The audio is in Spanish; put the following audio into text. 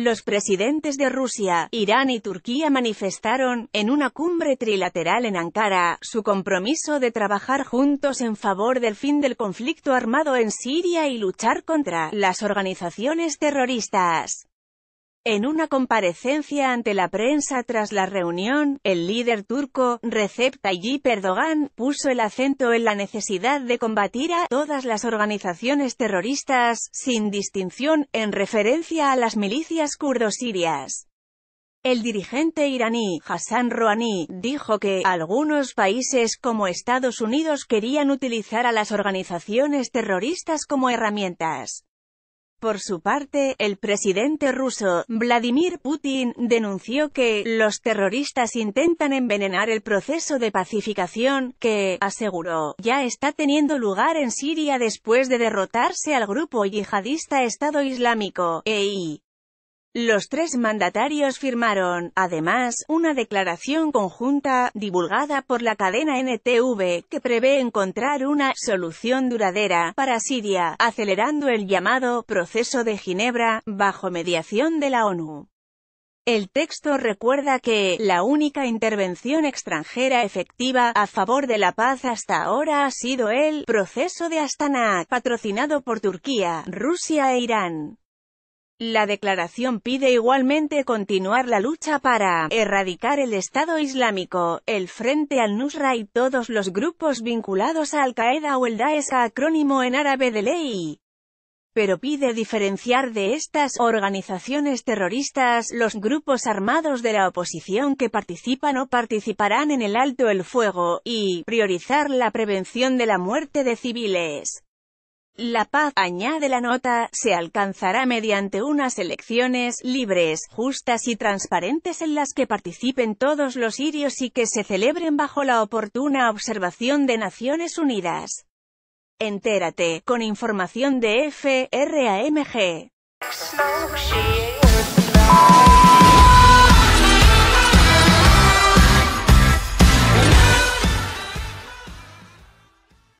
Los presidentes de Rusia, Irán y Turquía manifestaron, en una cumbre trilateral en Ankara, su compromiso de trabajar juntos en favor del fin del conflicto armado en Siria y luchar contra las organizaciones terroristas. En una comparecencia ante la prensa tras la reunión, el líder turco, Recep Tayyip Erdogan, puso el acento en la necesidad de combatir a todas las organizaciones terroristas, sin distinción, en referencia a las milicias kurdo-sirias. El dirigente iraní, Hassan Rouhani, dijo que algunos países como Estados Unidos querían utilizar a las organizaciones terroristas como herramientas por su parte, el presidente ruso, Vladimir Putin, denunció que «los terroristas intentan envenenar el proceso de pacificación», que, aseguró, ya está teniendo lugar en Siria después de derrotarse al grupo yihadista Estado Islámico, EI. Los tres mandatarios firmaron, además, una declaración conjunta, divulgada por la cadena NTV, que prevé encontrar una «solución duradera» para Siria, acelerando el llamado «proceso de Ginebra», bajo mediación de la ONU. El texto recuerda que, la única intervención extranjera efectiva a favor de la paz hasta ahora ha sido el «proceso de Astana», patrocinado por Turquía, Rusia e Irán. La declaración pide igualmente continuar la lucha para erradicar el Estado Islámico, el Frente al-Nusra y todos los grupos vinculados a Al-Qaeda o el Daesh acrónimo en árabe de ley. Pero pide diferenciar de estas organizaciones terroristas los grupos armados de la oposición que participan o participarán en el alto el fuego, y priorizar la prevención de la muerte de civiles. La paz, añade la nota, se alcanzará mediante unas elecciones libres, justas y transparentes en las que participen todos los sirios y que se celebren bajo la oportuna observación de Naciones Unidas. Entérate, con información de FRAMG.